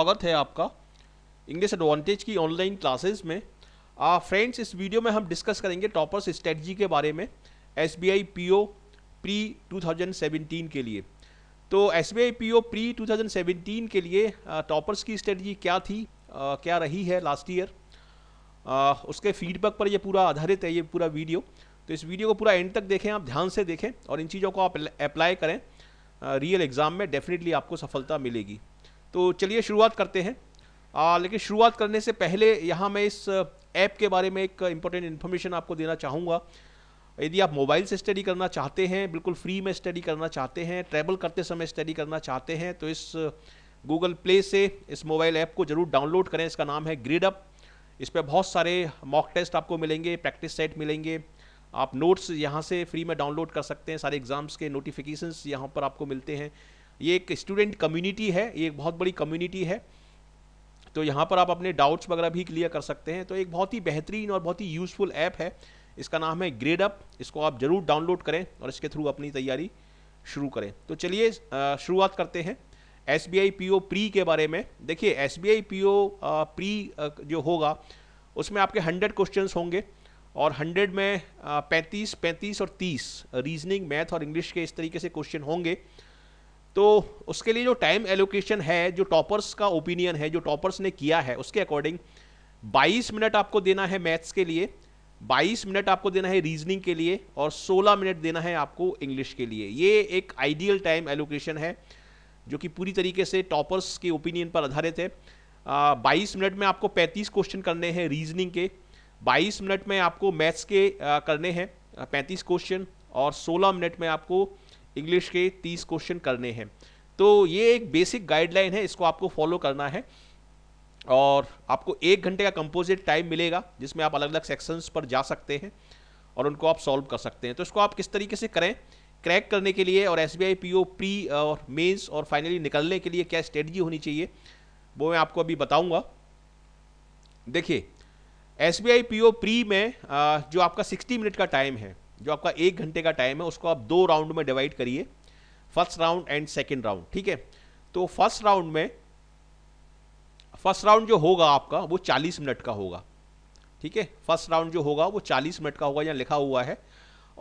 स्वागत है आपका इंग्लिश एडवांटेज की ऑनलाइन क्लासेस में फ्रेंड्स इस वीडियो में हम डिस्कस करेंगे टॉपर्स स्ट्रेटजी के बारे में S B I P O pre 2017 के लिए तो S B I P O pre 2017 के लिए टॉपर्स की स्ट्रेटजी क्या थी आ, क्या रही है लास्ट ईयर उसके फीडबैक पर यह पूरा आधारित है ये पूरा वीडियो तो इस वीडियो को पूरा एंड तक देखें आप ध्यान से देखें और इन चीज़ों को आप अप्लाई करें रियल एग्ज़ाम में डेफिनेटली आपको सफलता मिलेगी तो चलिए शुरुआत करते हैं आ, लेकिन शुरुआत करने से पहले यहाँ मैं इस ऐप के बारे में एक इम्पोर्टेंट इन्फॉर्मेशन आपको देना चाहूँगा यदि आप मोबाइल से स्टडी करना चाहते हैं बिल्कुल फ्री में स्टडी करना चाहते हैं ट्रैवल करते समय स्टडी करना चाहते हैं तो इस गूगल प्ले से इस मोबाइल ऐप को ज़रूर डाउनलोड करें इसका नाम है ग्रिड अप इस पर बहुत सारे मॉक टेस्ट आपको मिलेंगे प्रैक्टिस सेट मिलेंगे आप नोट्स यहाँ से फ्री में डाउनलोड कर सकते हैं सारे एग्ज़ाम्स के नोटिफिकेशंस यहाँ पर आपको मिलते हैं ये एक स्टूडेंट कम्युनिटी है ये एक बहुत बड़ी कम्युनिटी है तो यहाँ पर आप अपने डाउट्स वगैरह भी क्लियर कर सकते हैं तो एक बहुत ही बेहतरीन और बहुत ही यूज़फुल ऐप है इसका नाम है ग्रेड अप इसको आप ज़रूर डाउनलोड करें और इसके थ्रू अपनी तैयारी शुरू करें तो चलिए शुरुआत करते हैं S B I P O pre के बारे में देखिए S B I P O pre जो होगा उसमें आपके हंड्रेड क्वेश्चन होंगे और हंड्रेड में पैंतीस पैंतीस और तीस रीजनिंग मैथ और इंग्लिश के इस तरीके से क्वेश्चन होंगे तो उसके लिए जो टाइम एलोकेशन है जो टॉपर्स का ओपिनियन है जो टॉपर्स ने किया है उसके अकॉर्डिंग 22 मिनट आपको देना है मैथ्स के लिए 22 मिनट आपको देना है रीजनिंग के लिए और 16 मिनट देना है आपको इंग्लिश के लिए ये एक आइडियल टाइम एलोकेशन है जो कि पूरी तरीके से टॉपर्स के ओपिनियन पर आधारित है बाईस मिनट में आपको पैंतीस क्वेश्चन करने हैं रीजनिंग के बाईस मिनट में आपको मैथ्स के आ, करने हैं पैंतीस क्वेश्चन और सोलह मिनट में आपको इंग्लिश के तीस क्वेश्चन करने हैं तो ये एक बेसिक गाइडलाइन है इसको आपको फॉलो करना है और आपको एक घंटे का कंपोजिट टाइम मिलेगा जिसमें आप अलग अलग सेक्शंस पर जा सकते हैं और उनको आप सॉल्व कर सकते हैं तो इसको आप किस तरीके से करें क्रैक करने के लिए और S B I P O pre और मेंस और फाइनली निकलने के लिए क्या स्ट्रेटजी होनी चाहिए वो मैं आपको अभी बताऊंगा देखिए S B I P O pre में जो आपका 60 मिनट का टाइम है जो आपका एक घंटे का टाइम है उसको आप दो राउंड में डिवाइड करिए first round and second round ठीक है तो फर्स्ट राउंड में फर्स्ट राउंड जो होगा आपका वो 40 मिनट का होगा ठीक है फर्स्ट राउंड जो होगा वो 40 मिनट का होगा यहाँ लिखा हुआ है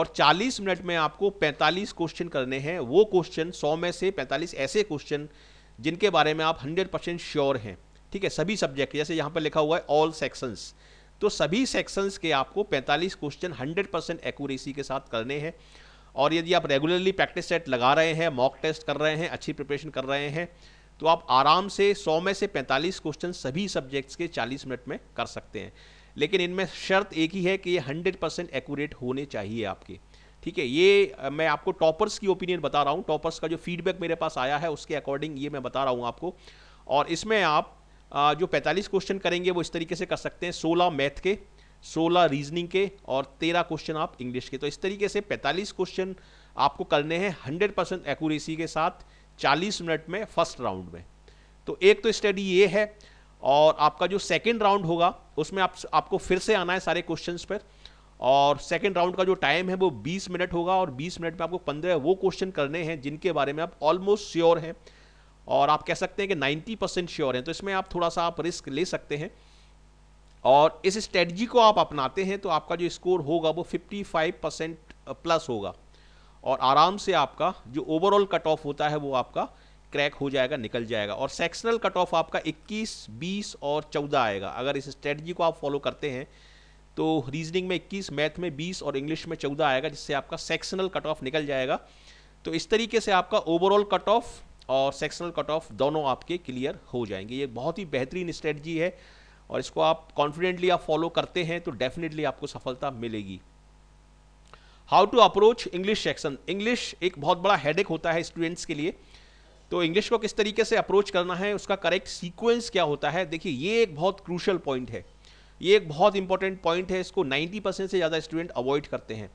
और 40 मिनट में आपको 45 क्वेश्चन करने हैं वो क्वेश्चन 100 में से 45 ऐसे क्वेश्चन जिनके बारे में आप 100 परसेंट श्योर हैं ठीक है सभी सब्जेक्ट जैसे यहाँ पर लिखा हुआ है ऑल सेक्शंस तो सभी सेक्शंस के आपको 45 क्वेश्चन 100 परसेंट एक्यूरेसी के साथ करने हैं और यदि आप रेगुलरली प्रैक्टिस सेट लगा रहे हैं मॉक टेस्ट कर रहे हैं अच्छी प्रिपरेशन कर रहे हैं तो आप आराम से 100 में से 45 क्वेश्चन सभी सब्जेक्ट्स के 40 मिनट में कर सकते हैं लेकिन इनमें शर्त एक ही है कि ये 100 परसेंट एक्यूरेट होने चाहिए आपके ठीक है ये मैं आपको टॉपर्स की ओपिनियन बता रहा हूँ टॉपर्स का जो फीडबैक मेरे पास आया है उसके अकॉर्डिंग ये मैं बता रहा हूँ आपको और इसमें आप जो 45 क्वेश्चन करेंगे वो इस तरीके से कर सकते हैं 16 मैथ के 16 रीजनिंग के और 13 क्वेश्चन आप इंग्लिश के तो इस तरीके से 45 क्वेश्चन आपको करने हैं 100 परसेंट एक्यूरेसी के साथ 40 मिनट में फर्स्ट राउंड में तो एक तो स्टडी ये है और आपका जो सेकेंड राउंड होगा उसमें आप आपको फिर से आना है सारे क्वेश्चन पर और सेकेंड राउंड का जो टाइम है वो 20 मिनट होगा और 20 मिनट में आपको 15 वो क्वेश्चन करने हैं जिनके बारे में आप ऑलमोस्ट श्योर हैं और आप कह सकते हैं कि 90 परसेंट श्योर हैं तो इसमें आप थोड़ा सा आप रिस्क ले सकते हैं और इस स्ट्रेटजी को आप अपनाते हैं तो आपका जो स्कोर होगा वो 55 परसेंट प्लस होगा और आराम से आपका जो ओवरऑल कट ऑफ होता है वो आपका क्रैक हो जाएगा निकल जाएगा और सेक्शनल कट ऑफ आपका 21, 20 और 14 आएगा अगर इस स्ट्रेटजी को आप फॉलो करते हैं तो रीजनिंग में 21, मैथ में 20 और इंग्लिश में 14 आएगा जिससे आपका सेक्शनल कट ऑफ निकल जाएगा तो इस तरीके से आपका ओवरऑल कट ऑफ और सेक्शनल कट ऑफ दोनों आपके क्लियर हो जाएंगे ये बहुत ही बेहतरीन स्ट्रेटजी है और इसको आप कॉन्फिडेंटली आप फॉलो करते हैं तो डेफिनेटली आपको सफलता मिलेगी how to approach English section English एक बहुत बड़ा हेडेक होता है स्टूडेंट्स के लिए तो इंग्लिश को किस तरीके से अप्रोच करना है उसका करेक्ट सीक्वेंस क्या होता है देखिए ये एक बहुत क्रूशल पॉइंट है ये एक बहुत इंपॉर्टेंट पॉइंट है इसको 90 परसेंट से ज़्यादा स्टूडेंट अवॉइड करते हैं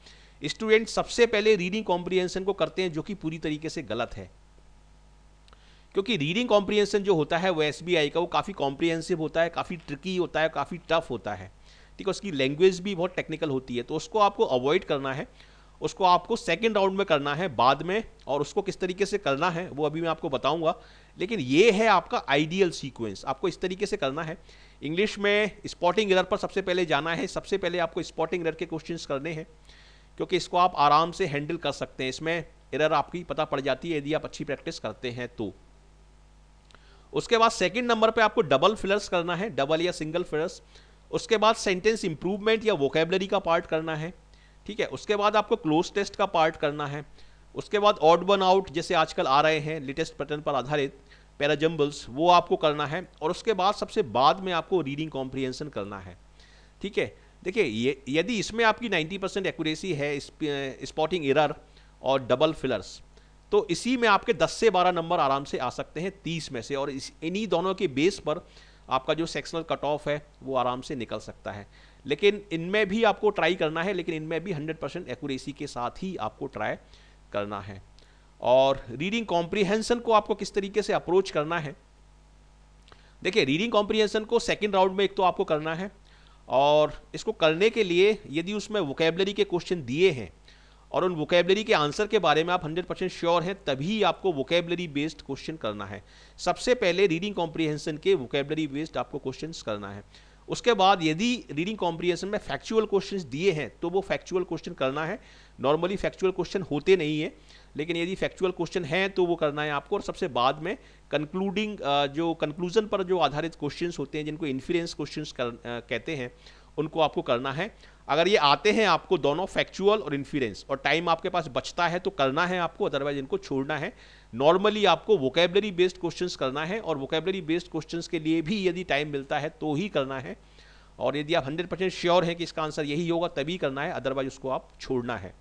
स्टूडेंट सबसे पहले रीडिंग कॉम्प्रीहेंशन को करते हैं जो कि पूरी तरीके से गलत है क्योंकि रीडिंग कॉम्प्रिहेंशन जो होता है वो एस का वो काफ़ी कॉम्प्रीहेंसिव होता है काफ़ी ट्रिकी होता है काफ़ी टफ होता है ठीक है उसकी लैंग्वेज भी बहुत टेक्निकल होती है तो उसको आपको अवॉइड करना है उसको आपको सेकेंड राउंड में करना है बाद में और उसको किस तरीके से करना है वो अभी मैं आपको बताऊँगा लेकिन ये है आपका आइडियल सीक्वेंस आपको इस तरीके से करना है इंग्लिश में स्पॉटिंग एरर पर सबसे पहले जाना है सबसे पहले आपको स्पॉटिंग एरर के क्वेश्चंस करने हैं क्योंकि इसको आप आराम से हैंडल कर सकते हैं इसमें एरर आपकी पता पड़ जाती है यदि आप अच्छी प्रैक्टिस करते हैं तो उसके बाद सेकंड नंबर पे आपको डबल फिलर्स करना है डबल या सिंगल फिलर्स उसके बाद सेंटेंस इंप्रूवमेंट या वोकेबलरी का पार्ट करना है ठीक है उसके बाद आपको क्लोज टेस्ट का पार्ट करना है उसके बाद ऑड वन आउट जैसे आजकल आ रहे हैं लेटेस्ट पैटर्न पर आधारित पैराजम्बल्स वो आपको करना है और उसके बाद सबसे बाद में आपको रीडिंग कॉम्प्रिहेंसन करना है ठीक है देखिए ये यदि इसमें आपकी 90 परसेंट एक्यूरेसी है स्पॉटिंग एरर और डबल फिलर्स तो इसी में आपके 10 से 12 नंबर आराम से आ सकते हैं 30 में से और इस इन्हीं दोनों के बेस पर आपका जो सेक्शनल कट ऑफ है वो आराम से निकल सकता है लेकिन इनमें भी आपको ट्राई करना है लेकिन इनमें भी 100 परसेंट एक्यूरेसी के साथ ही आपको ट्राई करना है और रीडिंग कॉम्प्रीहेंसन को आपको किस तरीके से अप्रोच करना है देखिए रीडिंग कॉम्प्रीहेंसन को सेकेंड राउंड में एक तो आपको करना है और इसको करने के लिए यदि उसमें वोकेबलरी के क्वेश्चन दिए हैं और उन वोकेबलरी के आंसर के बारे में आप 100 परसेंट श्योर हैं तभी आपको वोकेबलरी बेस्ड क्वेश्चन करना है सबसे पहले रीडिंग कॉम्प्रीहेंशन के वोकेबलरी बेस्ड आपको क्वेश्चन करना है उसके बाद यदि रीडिंग कॉम्प्रीहेंशन में फैक्चुअल क्वेश्चन दिए हैं तो वो फैक्चुअल क्वेश्चन करना है नॉर्मली फैक्चुअल क्वेश्चन होते नहीं है लेकिन यदि फैक्चुअल क्वेश्चन है तो वो करना है आपको और सबसे बाद में कंक्लूडिंग जो कंक्लूजन पर जो आधारित क्वेश्चंस होते हैं जिनको इन्फ्लुएंस क्वेश्चंस कहते हैं उनको आपको करना है अगर ये आते हैं आपको दोनों फैक्चुअल और इन्फ्लुएंस और टाइम आपके पास बचता है तो करना है आपको अदरवाइज इनको छोड़ना है नॉर्मली आपको वोकेबलरी बेस्ड क्वेश्चंस करना है और वोकेबलरी बेस्ड क्वेश्चंस के लिए भी यदि टाइम मिलता है तो ही करना है और यदि आप हंड्रेड परसेंट श्योर हैं कि इसका आंसर यही होगा तभी करना है अदरवाइज उसको आप छोड़ना है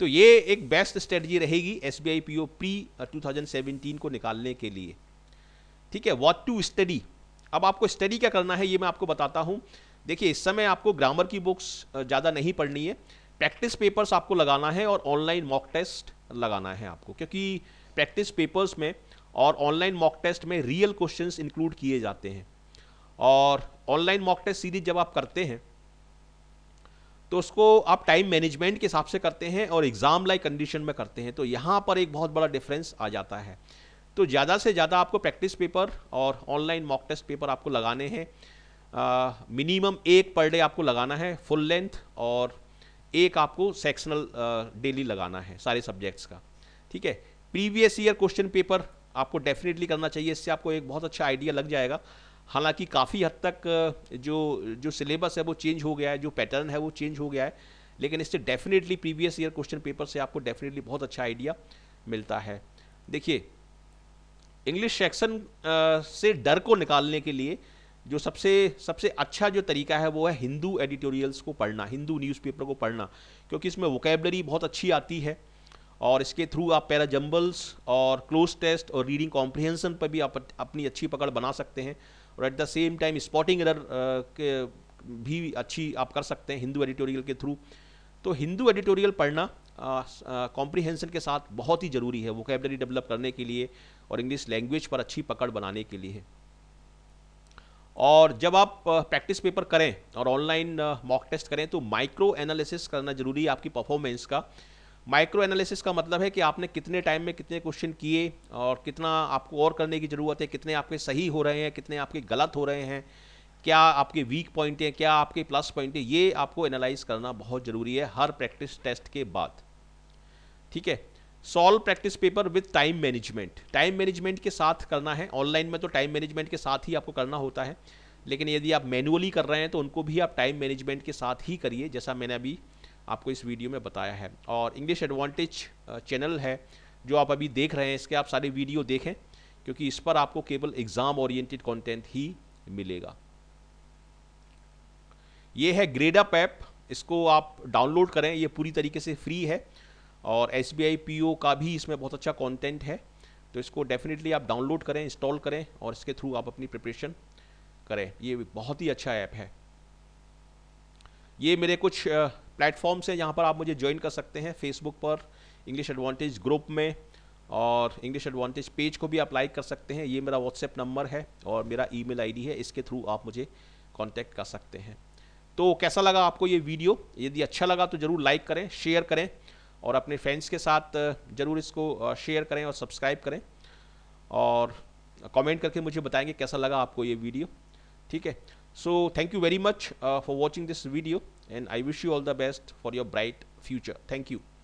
तो ये एक बेस्ट स्ट्रेटजी रहेगी S B I P O pre two thousand seventeen को निकालने के लिए ठीक है वॉट टू स्टडी अब आपको स्टडी क्या करना है ये मैं आपको बताता हूँ देखिए इस समय आपको ग्रामर की बुक्स ज़्यादा नहीं पढ़नी है प्रैक्टिस पेपर्स आपको लगाना है और ऑनलाइन मॉक टेस्ट लगाना है आपको क्योंकि प्रैक्टिस पेपर्स में और ऑनलाइन मॉक टेस्ट में रियल क्वेश्चन इंक्लूड किए जाते हैं और ऑनलाइन मॉक टेस्ट सीरीज जब आप करते हैं तो उसको आप टाइम मैनेजमेंट के हिसाब से करते हैं और एग्ज़ाम लाइक कंडीशन में करते हैं तो यहाँ पर एक बहुत बड़ा डिफरेंस आ जाता है तो ज़्यादा से ज़्यादा आपको प्रैक्टिस पेपर और ऑनलाइन मॉक टेस्ट पेपर आपको लगाने हैं मिनिमम एक पर डे आपको लगाना है फुल लेंथ और एक आपको सेक्शनल डेली लगाना है सारे सब्जेक्ट्स का ठीक है प्रीवियस ईयर क्वेश्चन पेपर आपको डेफिनेटली करना चाहिए इससे आपको एक बहुत अच्छा आइडिया लग जाएगा हालांकि काफ़ी हद तक जो जो सिलेबस है वो चेंज हो गया है जो पैटर्न है वो चेंज हो गया है लेकिन इससे definitely previous year question paper से आपको डेफिनेटली बहुत अच्छा आइडिया मिलता है देखिए इंग्लिश सेक्शन से डर को निकालने के लिए जो सबसे सबसे अच्छा जो तरीका है वो है हिंदू एडिटोरियल्स को पढ़ना हिंदू न्यूज़पेपर को पढ़ना क्योंकि इसमें वोकेबलरी बहुत अच्छी आती है और इसके थ्रू आप पैराजम्बल्स और क्लोज टेस्ट और रीडिंग कॉम्प्रिहेंसन पर भी आप अपनी अच्छी पकड़ बना सकते हैं और at the same time spotting error के भी अच्छी आप कर सकते हैं हिंदू एडिटोरियल के थ्रू तो हिंदू एडिटोरियल पढ़ना कॉम्प्रिहेंसन के साथ बहुत ही ज़रूरी है वोकेबलरी डेवलप करने के लिए और इंग्लिश लैंग्वेज पर अच्छी पकड़ बनाने के लिए और जब आप प्रैक्टिस पेपर करें और ऑनलाइन मॉक टेस्ट करें तो माइक्रो एनालिसिस करना जरूरी है आपकी परफॉर्मेंस का माइक्रो एनालिसिस का मतलब है कि आपने कितने टाइम में कितने क्वेश्चन किए और कितना आपको और करने की ज़रूरत है कितने आपके सही हो रहे हैं कितने आपके गलत हो रहे हैं क्या आपके वीक पॉइंट हैं क्या आपके प्लस पॉइंट हैं ये आपको एनालाइज करना बहुत ज़रूरी है हर प्रैक्टिस टेस्ट के बाद ठीक है solve practice paper with time management time management के साथ करना है ऑनलाइन में तो टाइम मैनेजमेंट के साथ ही आपको करना होता है लेकिन यदि आप मैनुअली कर रहे हैं तो उनको भी आप टाइम मैनेजमेंट के साथ ही करिए जैसा मैंने अभी आपको इस वीडियो में बताया है और इंग्लिश एडवांटेज चैनल है जो आप अभी देख रहे हैं इसके आप सारे वीडियो देखें क्योंकि इस पर आपको केवल एग्ज़ाम ओरिएंटेड कंटेंट ही मिलेगा ये है ग्रेडअप ऐप इसको आप डाउनलोड करें ये पूरी तरीके से फ्री है और एस बी का भी इसमें बहुत अच्छा कॉन्टेंट है तो इसको डेफिनेटली आप डाउनलोड करें इंस्टॉल करें और इसके थ्रू आप अपनी प्रिपरेशन करें ये बहुत ही अच्छा ऐप है ये मेरे कुछ प्लेटफॉर्म्स हैं जहाँ पर आप मुझे ज्वाइन कर सकते हैं फेसबुक पर इंग्लिश एडवांटेज ग्रुप में और इंग्लिश एडवांटेज पेज को भी आप लाइक कर सकते हैं ये मेरा व्हाट्सएप नंबर है और मेरा ईमेल आईडी है इसके थ्रू आप मुझे कांटेक्ट कर सकते हैं तो कैसा लगा आपको ये वीडियो यदि अच्छा लगा तो ज़रूर लाइक करें शेयर करें और अपने फ्रेंड्स के साथ ज़रूर इसको शेयर करें और सब्सक्राइब करें और कमेंट करके मुझे बताएंगे कैसा लगा आपको ये वीडियो ठीक है so thank you very much for watching this video and I wish you all the best for your bright future thank you